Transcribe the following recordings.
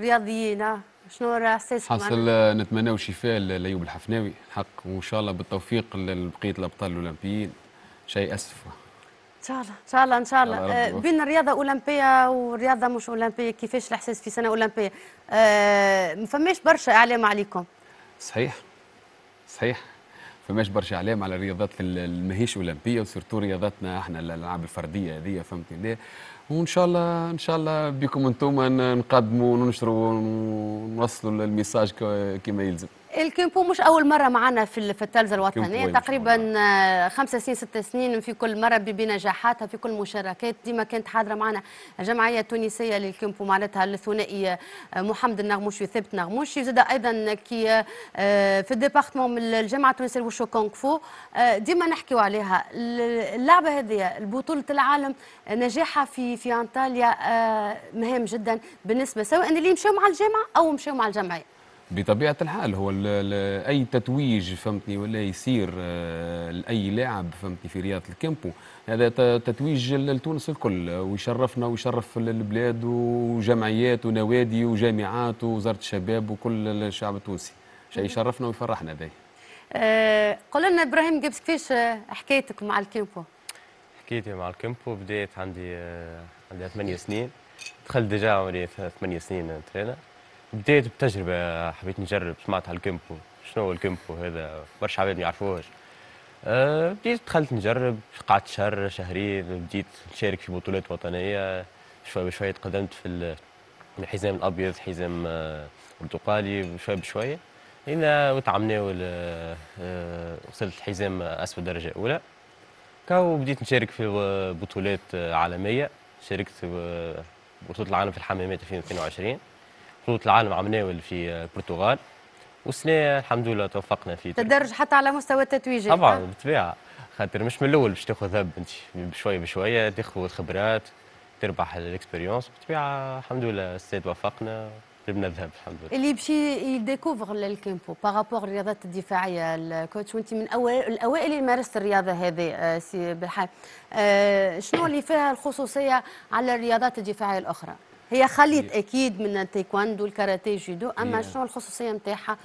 رياضيين آه. شنو راه حاصل آه، نتمناو شفاء لايوب الحفناوي الحق وان شاء الله بالتوفيق لبقيه الابطال الاولمبيين شيء اسف ان شاء الله ان شاء الله ان شاء الله آه، بين الرياضه اولمبيه والرياضه مش اولمبيه كيفاش الاحساس في سنه اولمبيه أه ما فماش برشا اعلام عليكم صحيح صحيح فماش برشا علام على الرياضات ماهيش اولمبيه وسيرتو رياضاتنا احنا الالعاب الفرديه هذه فهمتني ليه وان شاء الله ان شاء الله بكم انتم نقدموا وننشروا ونوصلوا الميساج كما يلزم الكيمبو مش اول مره معنا في التلفزه الوطنيه تقريبا آه، خمسة سنين ستة سنين في كل مره بنجاحاتها في كل مشاركات ديما كانت حاضره معنا الجمعيه التونسيه للكيمبو معناتها الثنائي آه، محمد النغموشي وثابت نغموشي زاد ايضا كي آه، في الديبارتمون من الجامعه التونسيه وشو كونغ فو ديما نحكيو عليها اللعبه هذه بطوله العالم نجاحها في في انطاليا مهم جدا بالنسبه سواء اللي مشاو مع الجامعه او مشاو مع الجمعيه بطبيعه الحال هو اي تتويج فهمتني ولا يصير آه، لاي لاعب فهمتني في رياضه الكامبو هذا تتويج لتونس الكل ويشرفنا ويشرف البلاد وجمعيات ونوادي وجامعات ووزاره الشباب وكل الشعب التونسي شيء يشرفنا ويفرحنا به. أه قول لنا ابراهيم جبس كيفاش آه، حكايتك مع الكامبو؟ حكايتي مع الكامبو بدات عندي آه، عندي ثمانيه سنين دخلت ديجا عمري ثمانيه سنين ترينر بديت بتجربه حبيت نجرب سمعت على الكيمبو شنو هو الكيمبو هذا برشا عباد ما يعرفوهش أه، بديت دخلت نجرب قعدت شهر شهرين بديت نشارك في بطولات وطنيه شوي بشوي تقدمت في الحزام الابيض حزام أه، برتقالي بشوي بشوي هنا وتعمنا أه، وصلت الحزام اسود درجه اولى كاو بديت نشارك في بطولات عالميه شاركت بطوله العالم في الحمامات 2022 بطوله العالم عمناول في البرتغال والسنه الحمد لله توفقنا في تدرج حتى على مستوى التتويج طبعا بالطبيعه خاطر مش من الاول باش تاخذ هب انت بشويه بشويه تاخذ خبرات تربح الاكسبيريونس بالطبيعه الحمد لله السيد وفقنا جبنا الذهب الحمد لله اللي يمشي يديكوفر للكيمبو باغابوغ الرياضات الدفاعيه الكوتش وانت من اول الاوائل اللي مارست الرياضه هذه آه، سي بالحال آه، شنو اللي فيها الخصوصيه على الرياضات الدفاعيه الاخرى؟ هي خليت إيه. اكيد من التايكواندو الكاراتيه جودو اما إيه. شنو الخصوصيه نتاعها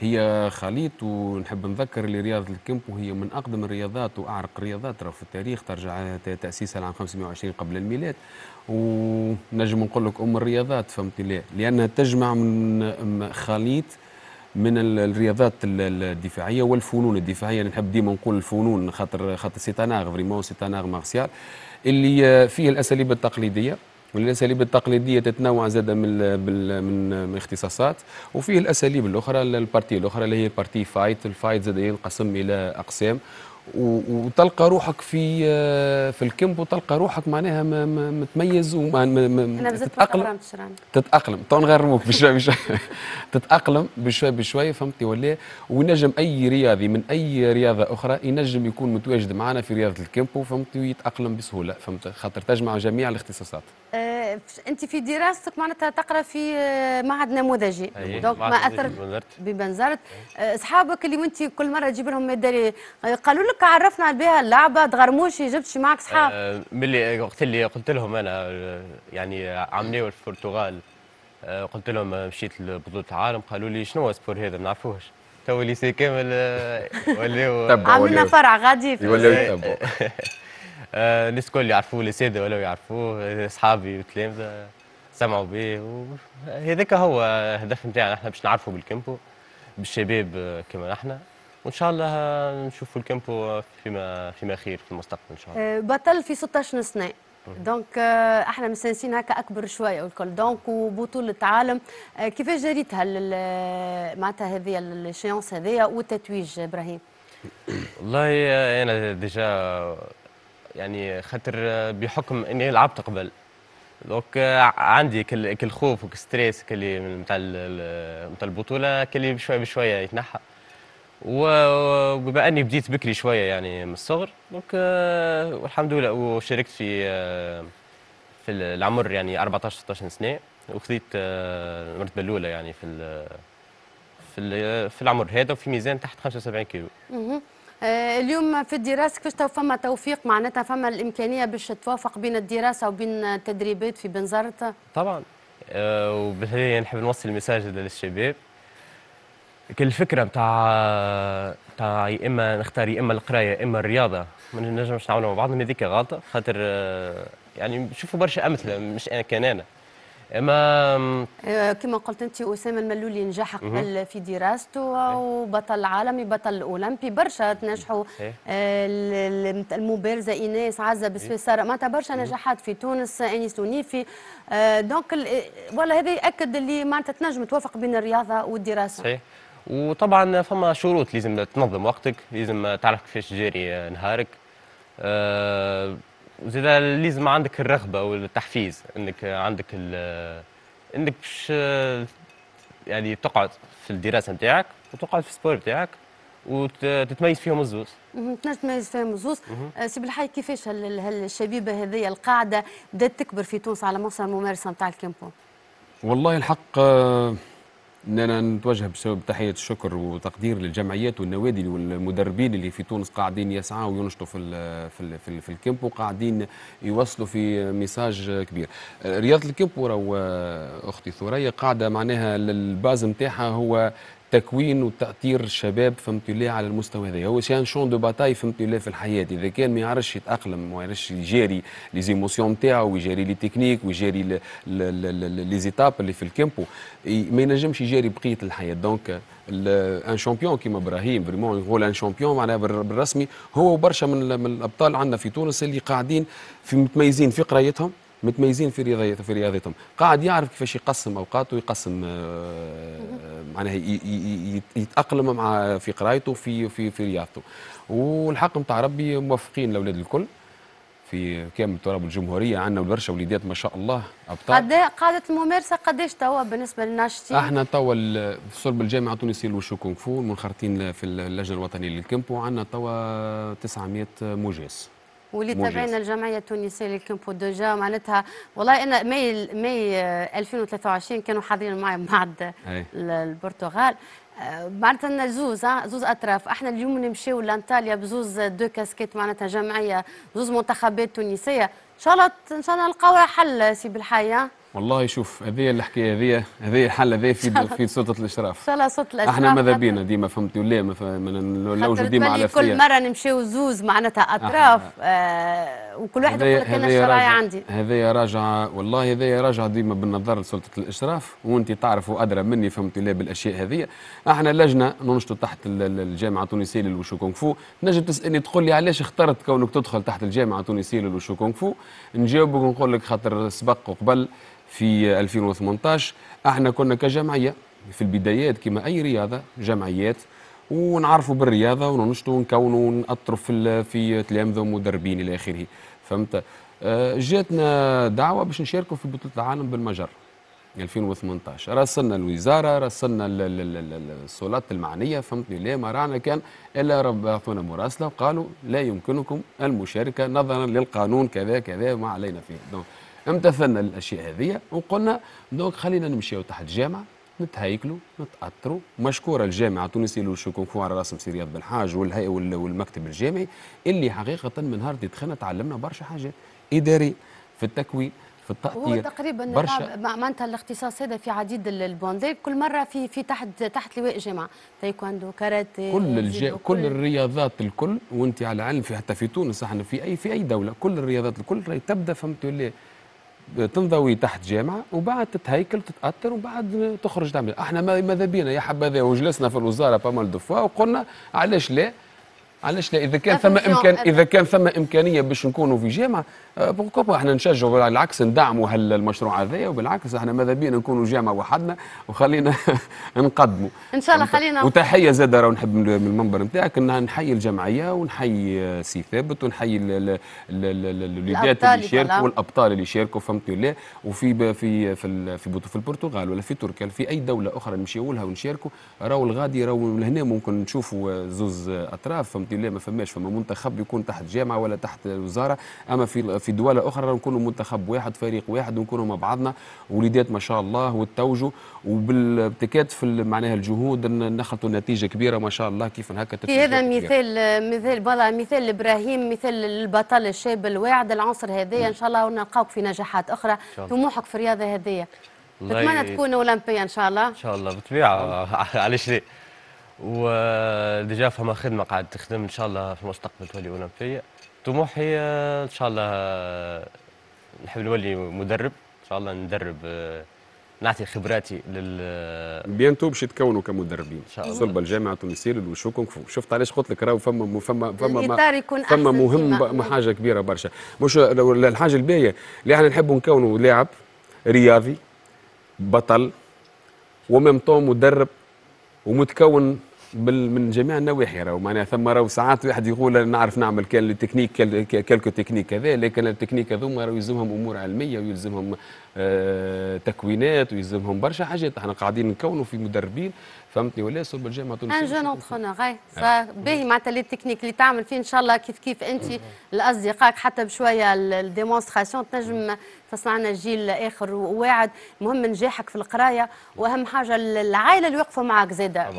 هي خليط ونحب نذكر اللي رياضة الكيمبو هي من أقدم الرياضات وأعرق الرياضات في التاريخ ترجع تأسيسها لعام 520 قبل الميلاد ونجم نقول لك أم الرياضات فهمت ليه لأنها تجمع من خليط من الرياضات الدفاعيه والفنون الدفاعيه يعني نحب ديما نقول الفنون خاطر خاطر سيتاناغ فريمون سيتاناغ مارسيال اللي فيه الاساليب التقليديه والاساليب التقليديه تتنوع زاد من من من اختصاصات وفيه الاساليب الاخرى البارتي الاخرى اللي هي بارتي فايت الفايت زاد ينقسم الى اقسام وتلقى روحك في آه، في الكمب وتلقى روحك معناها متميز وما انا بزت تتاقلم تتاقلم تو نغرموك بشوي بشوي تتاقلم بشوي بشوي فهمتي ولا وينجم اي رياضي من اي رياضه اخرى ينجم يكون متواجد معنا في رياضه الكيمبو فهمتي ويتاقلم بسهوله فهمت خاطر تجمع جميع الاختصاصات آه، انت في دراستك معناتها تقرا في آه، معهد نموذجي دونك ما اثر ببنزرت اصحابك اللي وانت كل مره تجيب لهم قالوا لك هكا عرفنا بها اللعبه تغرموشي جبتش معك صحاب آه ملي وقت اللي قلت لهم انا آه، يعني في البرتغال آه قلت لهم مشيت لبطوله العالم قالوا لي شنو السبور هذا ما نعرفوهش تو ليسي كامل آه، ولاو عملنا فرع غادي في وليو يتبعوا الناس آه، الكل يعرفوه الاساتذه ولاو يعرفوه اصحابي والتلامذه سمعوا به هذاك هو الهدف نتاعنا احنا باش نعرفوا بالكامبو بالشباب كما احنا وان شاء الله نشوفوا الكامبو فيما فيما خير في المستقبل ان شاء الله أه، بطل في 16 سنه دونك أه، احنا مستانسين هكا اكبر شويه والكل دونك وبطوله عالم أه، كيفاش جريتها معناتها هذه الشيونس هذه والتتويج ابراهيم والله انا ديجا يعني خاطر بحكم اني لعبت قبل دونك عندي كل الخوف وكل الستريس كلي نتاع نتاع البطوله كلي بشويه بشويه يتنحى وبما اني بديت بكري شويه يعني من الصغر دونك آه، والحمد لله وشاركت في آه، في العمر يعني 14 16 سنه وخذيت آه، المرتبه الاولى يعني في في في العمر هذا وفي ميزان تحت 75 كيلو. اها اليوم في الدراسه كيفاش تو فما توفيق معناتها فما الامكانيه باش توافق بين الدراسه وبين التدريبات في بنزرت؟ طبعا وبالتالي يعني نحب نوصل المساج للشباب الفكره نتاع نتاع يا اما نختار يا اما القرايه يا اما الرياضه ما نجمش نعاونوا مع بعضهم هذيك غلطه خاطر يعني نشوفوا برشا امثله مش انا كان انا اما آه، كما قلت انت اسامه الملولي نجح قبل في دراسته إيه. وبطل عالمي بطل اولمبي برشا تنجحوا إيه. آه، المبارزه ايناس عزه إيه. بسويسرا معناتها برشا نجاحات في تونس انيس تونيفي آه، دونك والله هذا ياكد اللي معناتها تنجم توافق بين الرياضه والدراسه صحيح وطبعا فما شروط لازم تنظم وقتك لازم تعرف كيفاش تجاري نهارك وزيد آه، لازم عندك الرغبه والتحفيز انك عندك انك باش يعني تقعد في الدراسه نتاعك وتقعد في السبور نتاعك وتتميز فيهم الزوز تنجم تميز فيهم الزوز آه، سي بالحي كيفاش هالشبيبه هذه القاعده بدات تكبر في تونس على مستوى الممارسه نتاع الكيمبو؟ والله الحق آه، اننا نتوجه بسبب تحيه الشكر وتقدير للجمعيات والنوادي والمدربين اللي في تونس قاعدين يسعوا وينشطوا في ال في الـ في, الـ في الكيمبو قاعدين يوصلوا في ميساج كبير رياضه الكيمبو اختي ثريا قاعده معناها الباز نتاعها هو تكوين وتاطير الشباب فهمت ليه على المستوى هذا هو سي ان شون دو باتاي فهمت ليه في الحياه اذا كان ما يعرفش يتاقلم ما يعرفش يجاري لي زيموسيون نتاعو ويجاري لي تكنيك ويجاري لي زيتاب اللي في الكامبو ما ينجمش يجاري بقيه الحياه دونك ان شامبيون كيما ابراهيم فريمون يقول ان شامبيون معناها بالرسمي هو وبرشا من الابطال عندنا في تونس اللي قاعدين في متميزين في قرايتهم متميزين في رياضه في رياضتهم قاعد يعرف كيفاش يقسم اوقاته يقسم آه، آه، معناها يتاقلم مع في قرايته في في في رياضته والحق نتاع ربي موفقين الاولاد الكل في كامل تراب الجمهوريه عندنا برشا وليدات ما شاء الله ابطال قد قاعده الممارسه قداش توا بالنسبه للناشطين؟ احنا توا في صلب الجامعه التونسيه للوشو كونغ فو منخرطين في اللجنه الوطنيه للكيمبو عندنا توا 900 مجاز واللي تابعنا الجمعيه التونسيه للكيمبو دوجا معناتها والله انا ماي ماي 2023 آه، كانوا حاضرين معي بعد البرتغال آه، معناتها زوز زوز اطراف احنا اليوم نمشيو لانطاليا بزوز دو كاسكيت معناتها جمعيه زوز منتخبات تونسيه ان شاء الله ان شاء الله نلقاو حل سي بالحياه والله شوف هذه الحكايه هذه هذه الحل هذه في في سلطه الاشراف ان شاء الله سلطه الاشراف احنا ماذا بينا ديما فهمت ولا نلوجوا ديما على كل مره نمشيو زوز معناتها اطراف آه. وكل واحد يقول لك انا الشرايع عندي هذه راجعه والله هذه راجعه ديما بالنظر لسلطه الاشراف وانت تعرف وادرى مني فهمت ولا بالاشياء هذه احنا لجنه ننشطوا تحت الجامعه التونسيه للوشو كونغ فو تنجم تسالني تقول لي علاش اخترت كونك تدخل تحت الجامعه التونسيه للوشو كونغ فو نجاوبك ونقول لك خاطر سبق وقبل في 2018 احنا كنا كجمعيه في البدايات كما اي رياضه جمعيات ونعرفوا بالرياضه وننشطوا ونكونوا ونأطروا في في تلامذه ومدربين الى اخره فهمت آه، جاتنا دعوه باش نشاركوا في بطوله العالم بالمجر 2018 راسلنا الوزاره راسلنا السلطات المعنيه فهمتني ليه ما رانا كان الا رب اعطونا مراسله وقالوا لا يمكنكم المشاركه نظرا للقانون كذا كذا ما علينا فيه امتثلنا للاشياء هذه وقلنا دونك خلينا نمشيو تحت الجامعه نتهيكلوا نتاثروا مشكوره الجامعه التونسيه اللي كونكون على راسهم سي رياض بن حاج والمكتب الجامعي اللي حقيقه من نهار دخلنا تعلمنا برشا حاجات اداري في التكوين في التأطير هو تقريبا برشا معناتها الاختصاص هذا في عديد البوندي كل مره في في تحت تحت لواء جامعه تايكوندو كاراتيه كل الج... كل الرياضات الكل وانت على علم في حتى في تونس احنا في اي في اي دوله كل الرياضات الكل تبدا فهمت ولا تنضوي تحت جامعه وبعد تتهيكل تتاثر وبعد تخرج تعمل احنا ماذا بينا يا حبذا وجلسنا في الوزاره بامال دفوا وقلنا علاش لا علاش لا اذا كان ثم امكان اذا كان ثم امكانيه باش نكونوا في جامعه آه، بوركوبا احنا نشجعوا بالعكس ندعموا هالمشروع هذايا وبالعكس احنا ماذا بينا نكونوا جامعه وحدنا وخلينا نقدموا ان شاء الله خلينا وتحيه زاد راه نحب من المنبر نتاعك ان نحيي الجمعيه ونحيي آه، سي ثابت ونحيي الوليدات اللي شاركوا والابطال اللي شاركوا فهمت ولا وفي في في في, في البرتغال ولا في تركيا في اي دوله اخرى نمشيو لها ونشاركوا راهو الغادي راهو لهنا ممكن نشوفوا آه، زوز اطراف فهمت الحمد لله ما فماش فما منتخب يكون تحت جامعه ولا تحت وزاره اما في في دول اخرى نكونوا منتخب واحد فريق واحد ونكونوا مع بعضنا وليدات ما شاء الله وتوجوا وبالتكاتف معناها الجهود نخلطوا نتيجه كبيره ما شاء الله كيف هكا إيه، هذا مثال مثال بلا مثال ابراهيم مثال البطل الشاب الواعد العنصر هذايا ان شاء الله ونلقاوك في نجاحات اخرى طموحك في الرياضه هذايا نتمنى تكون اولمبيه ان شاء الله ان شاء الله بالطبيعه علاش ليه وديجا فما خدمه قاعد تخدم ان شاء الله في المستقبل تولي اولمبيه طموحي آه، ان شاء الله آه، نحب نولي مدرب ان شاء الله ندرب آه، نعطي خبراتي لل بيانتو باش يتكونوا كمدربين ان شاء الله صلب الجامعه التونسيه للوشو شفت علاش قلت لك راهو فما فما فما فما مهم حاجه كبيره برشا مش الحاجه الباهيه اللي احنا نحبوا نكونوا لاعب رياضي بطل وميم طون مدرب ومتكون من جميع النواحي راهو معناها ثم راهو ساعات واحد يقول انا نعرف نعمل كان التكنيك كالكو تكنيك كذا لكن التكنيك هذوما راهو يلزمهم امور علميه ويلزمهم آه، تكوينات ويلزمهم برشا حاجات احنا قاعدين نكونوا في مدربين فهمتني ولا الجاي ما التونسيه ان جون اونترونور اي باهي معناتها لي تكنيك اللي تعمل فيه ان شاء الله كيف كيف انت لاصدقائك حتى بشويه الديمونستراسيون تنجم تصنع لنا جيل اخر وواعد المهم نجاحك في القرايه واهم حاجه العائله اللي وقفوا معك زاده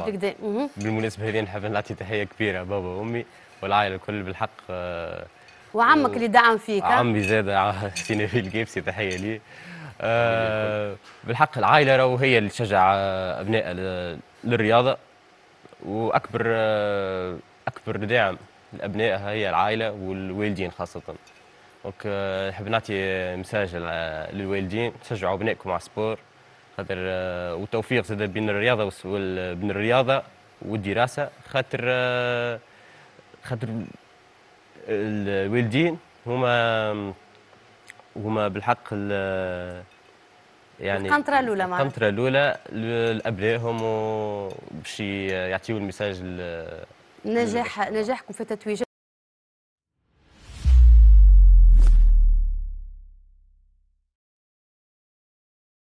بالمناسبه هذه نحب نعطي تحيه كبيره بابا وامي والعائله الكل بالحق آه، وعمك اللي دعم فيك عمي زاده آه، سي في القابسي تحيه ليه آه بالحق العائله راهو هي اللي تشجع آه، ابناء للرياضة وأكبر أكبر داعم لأبنائها هي العائلة والوالدين خاصة دونك نحب نعطي مساج للوالدين تشجعوا أبنائكم على السبور خاطر والتوفيق زاد بين الرياضة بين الرياضة والدراسة خاطر خاطر الوالدين هما هما بالحق يعني القنطره الاولى معناها القنطره الاولى لابنائهم وباش يعطيو المساج النجاح نجاحكم في تتويج